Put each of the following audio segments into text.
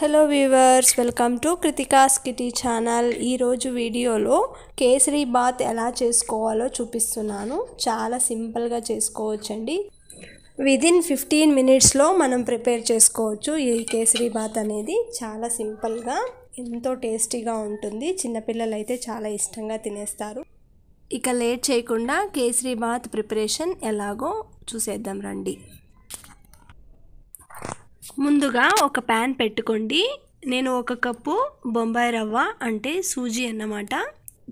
hello viewers welcome to Kritika's kitty channel ఈరోజు వీడియోలో kesari bath ఎలా చేసుకోవాలో చూపిస్తున్నాను చాలా సింపుల్గా చేసుకోవచ్చండి విదిన్ ఫిఫ్టీన్ మినిట్స్లో మనం ప్రిపేర్ చేసుకోవచ్చు ఈ కేసరి బాత్ అనేది చాలా సింపుల్గా ఎంతో టేస్టీగా ఉంటుంది చిన్నపిల్లలు అయితే చాలా ఇష్టంగా తినేస్తారు ఇక లేట్ చేయకుండా కేసరి బాత్ ప్రిపరేషన్ ఎలాగో చూసేద్దాం రండి ముందుగా ఒక ప్యాన్ పెట్టుకోండి నేను ఒక కప్పు బొంబాయి రవ్వ అంటే సూజీ అన్నమాట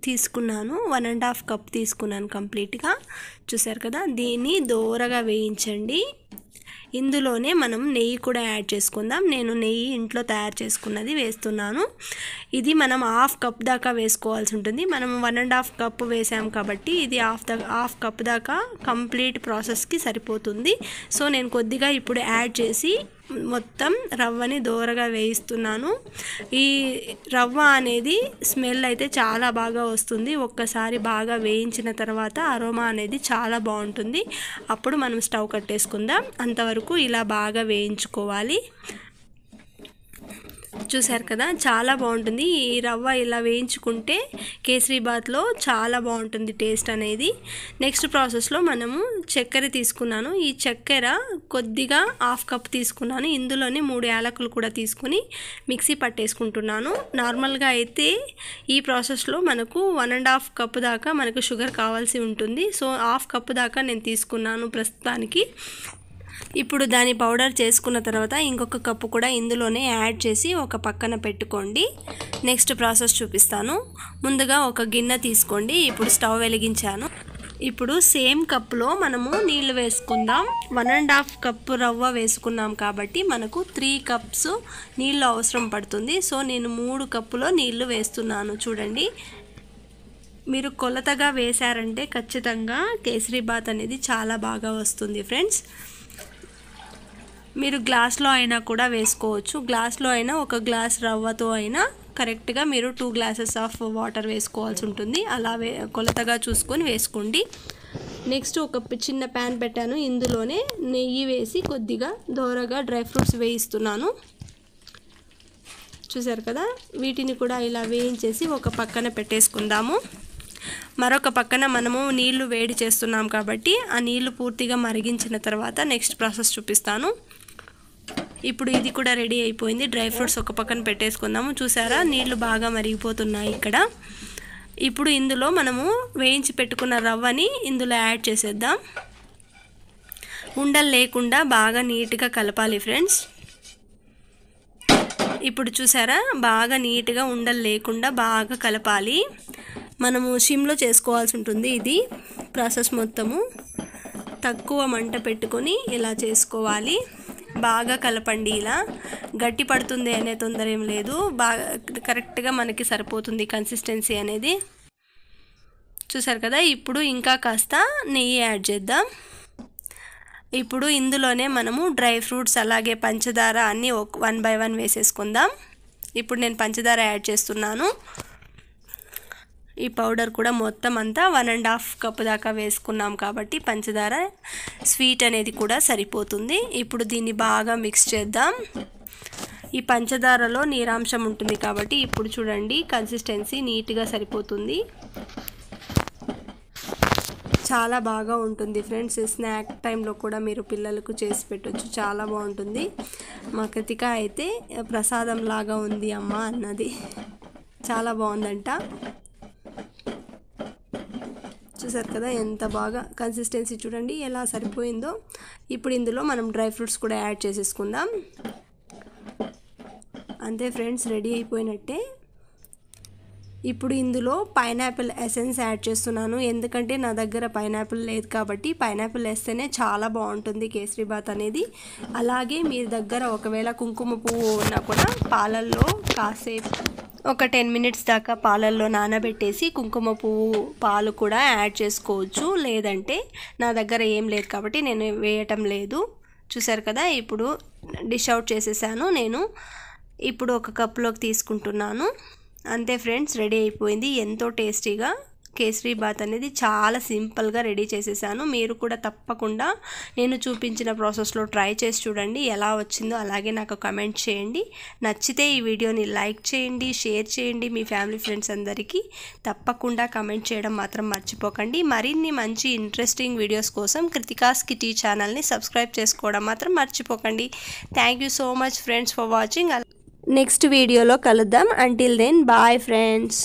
తీసుకున్నాను వన్ అండ్ హాఫ్ కప్ తీసుకున్నాను కంప్లీట్గా చూసారు కదా దీన్ని దోరగా వేయించండి ఇందులోనే మనం నెయ్యి కూడా యాడ్ చేసుకుందాం నేను నెయ్యి ఇంట్లో తయారు చేసుకున్నది వేస్తున్నాను ఇది మనం హాఫ్ కప్ దాకా వేసుకోవాల్సి ఉంటుంది మనం వన్ అండ్ హాఫ్ కప్ వేసాం కాబట్టి ఇది హాఫ్ దా హాఫ్ కప్ దాకా కంప్లీట్ ప్రాసెస్కి సరిపోతుంది సో నేను కొద్దిగా ఇప్పుడు యాడ్ చేసి మొత్తం రవ్వని దోరగా వేయిస్తున్నాను ఈ రవ్వ అనేది స్మెల్ అయితే చాలా బాగా వస్తుంది ఒక్కసారి బాగా వేయించిన తర్వాత అరోమా అనేది చాలా బాగుంటుంది అప్పుడు మనం స్టవ్ కట్టేసుకుందాం అంతవరకు ఇలా బాగా వేయించుకోవాలి చూసారు కదా చాలా బాగుంటుంది ఈ రవ్వ ఇలా వేయించుకుంటే కేసరి బాత్లో చాలా బాగుంటుంది టేస్ట్ అనేది నెక్స్ట్ ప్రాసెస్లో మనము చక్కెర తీసుకున్నాను ఈ చక్కెర కొద్దిగా హాఫ్ కప్ తీసుకున్నాను ఇందులోనే మూడు యాలకులు కూడా తీసుకుని మిక్సీ పట్టేసుకుంటున్నాను నార్మల్గా అయితే ఈ ప్రాసెస్లో మనకు వన్ అండ్ హాఫ్ కప్ దాకా మనకు షుగర్ కావాల్సి ఉంటుంది సో హాఫ్ కప్ దాకా నేను తీసుకున్నాను ప్రస్తుతానికి ఇప్పుడు దాని పౌడర్ చేసుకున్న తర్వాత ఇంకొక కప్పు కూడా ఇందులోనే యాడ్ చేసి ఒక పక్కన పెట్టుకోండి నెక్స్ట్ ప్రాసెస్ చూపిస్తాను ముందుగా ఒక గిన్నె తీసుకోండి ఇప్పుడు స్టవ్ వెలిగించాను ఇప్పుడు సేమ్ కప్లో మనము నీళ్ళు వేసుకుందాం వన్ అండ్ హాఫ్ కప్ రవ్వ వేసుకున్నాం కాబట్టి మనకు త్రీ కప్స్ నీళ్ళు అవసరం పడుతుంది సో నేను మూడు కప్పులో నీళ్ళు వేస్తున్నాను చూడండి మీరు కొలతగా వేశారంటే ఖచ్చితంగా కేసరీ బాత్ అనేది చాలా బాగా వస్తుంది ఫ్రెండ్స్ మీరు గ్లాస్లో అయినా కూడా వేసుకోవచ్చు గ్లాస్లో అయినా ఒక గ్లాస్ రవ్వతో అయినా కరెక్ట్గా మీరు టూ గ్లాసెస్ ఆఫ్ వాటర్ వేసుకోవాల్సి ఉంటుంది అలా వే కొలతగా చూసుకొని వేసుకోండి నెక్స్ట్ ఒక చిన్న ప్యాన్ పెట్టాను ఇందులోనే నెయ్యి వేసి కొద్దిగా దోరగా డ్రై ఫ్రూట్స్ వేయిస్తున్నాను చూసారు కదా వీటిని కూడా ఇలా వేయించేసి ఒక పక్కన పెట్టేసుకుందాము మరొక పక్కన మనము నీళ్లు వేడి చేస్తున్నాం కాబట్టి ఆ నీళ్లు పూర్తిగా మరిగించిన తర్వాత నెక్స్ట్ ప్రాసెస్ చూపిస్తాను ఇప్పుడు ఇది కూడా రెడీ అయిపోయింది డ్రై ఫ్రూట్స్ ఒక పక్కన పెట్టేసుకుందాము చూసారా నీళ్లు బాగా మరిగిపోతున్నాయి ఇక్కడ ఇప్పుడు ఇందులో మనము వేయించి పెట్టుకున్న రవ్వని ఇందులో యాడ్ చేసేద్దాం ఉండలు లేకుండా బాగా నీట్గా కలపాలి ఫ్రెండ్స్ ఇప్పుడు చూసారా బాగా నీట్గా ఉండలు లేకుండా బాగా కలపాలి మనము సిమ్లో చేసుకోవాల్సి ఉంటుంది ఇది ప్రాసెస్ మొత్తము తక్కువ మంట పెట్టుకొని ఇలా చేసుకోవాలి బాగా కలపండి ఇలా గట్టి పడుతుంది అనే తొందర ఏం లేదు బాగా కరెక్ట్గా మనకి సరిపోతుంది కన్సిస్టెన్సీ అనేది చూసారు కదా ఇప్పుడు ఇంకా కాస్త నెయ్యి యాడ్ చేద్దాం ఇప్పుడు ఇందులోనే మనము డ్రై ఫ్రూట్స్ అలాగే పంచదార అన్నీ వన్ బై వన్ వేసేసుకుందాం ఇప్పుడు నేను పంచదార యాడ్ చేస్తున్నాను ఈ పౌడర్ కూడా మొత్తం అంతా వన్ అండ్ హాఫ్ కప్ దాకా వేసుకున్నాం కాబట్టి పంచదార స్వీట్ అనేది కూడా సరిపోతుంది ఇప్పుడు దీన్ని బాగా మిక్స్ చేద్దాం ఈ పంచదారలో నీరాంశం ఉంటుంది కాబట్టి ఇప్పుడు చూడండి కన్సిస్టెన్సీ నీట్గా సరిపోతుంది చాలా బాగా ఉంటుంది ఫ్రెండ్స్ స్నాక్ టైంలో కూడా మీరు పిల్లలకు చేసి పెట్టచ్చు చాలా బాగుంటుంది మా కృతిక అయితే ప్రసాదం లాగా ఉంది అమ్మ అన్నది చాలా బాగుందంట చూసారు కదా ఎంత బాగా కన్సిస్టెన్సీ చూడండి ఎలా సరిపోయిందో ఇప్పుడు ఇందులో మనం డ్రై ఫ్రూట్స్ కూడా యాడ్ చేసేసుకుందాం అంతే ఫ్రెండ్స్ రెడీ అయిపోయినట్టే ఇప్పుడు ఇందులో పైనాపిల్ ఎసెన్స్ యాడ్ చేస్తున్నాను ఎందుకంటే నా దగ్గర పైనాపిల్ లేదు కాబట్టి పైనాపిల్ వేస్తేనే చాలా బాగుంటుంది కేసరీబాత్ అనేది అలాగే మీ దగ్గర ఒకవేళ కుంకుమ పువ్వు ఉన్నా కూడా పాలల్లో కాసేపు ఒక టెన్ మినిట్స్ దాకా పాలల్లో నానబెట్టేసి కుంకుమ పువ్వు పాలు కూడా యాడ్ చేసుకోవచ్చు లేదంటే నా దగ్గర ఏం లేదు కాబట్టి నేను వేయటం లేదు చూసారు కదా ఇప్పుడు డిష్ అవుట్ చేసేసాను నేను ఇప్పుడు ఒక కప్లోకి తీసుకుంటున్నాను అంతే ఫ్రెండ్స్ రెడీ అయిపోయింది ఎంతో టేస్టీగా కేసరీ బాత్ అనేది చాలా సింపుల్గా రెడీ చేసేసాను మీరు కూడా తప్పకుండా నేను చూపించిన ప్రాసెస్లో ట్రై చేసి చూడండి ఎలా వచ్చిందో అలాగే నాకు కమెంట్ చేయండి నచ్చితే ఈ వీడియోని లైక్ చేయండి షేర్ చేయండి మీ ఫ్యామిలీ ఫ్రెండ్స్ అందరికీ తప్పకుండా కమెంట్ చేయడం మాత్రం మర్చిపోకండి మరిన్ని మంచి ఇంట్రెస్టింగ్ వీడియోస్ కోసం కృతికాస్ కిటీ ఛానల్ని సబ్స్క్రైబ్ చేసుకోవడం మాత్రం మర్చిపోకండి thank you so much friends for watching next వీడియోలో కలుద్దాం అంటిల్ దెన్ బాయ్ ఫ్రెండ్స్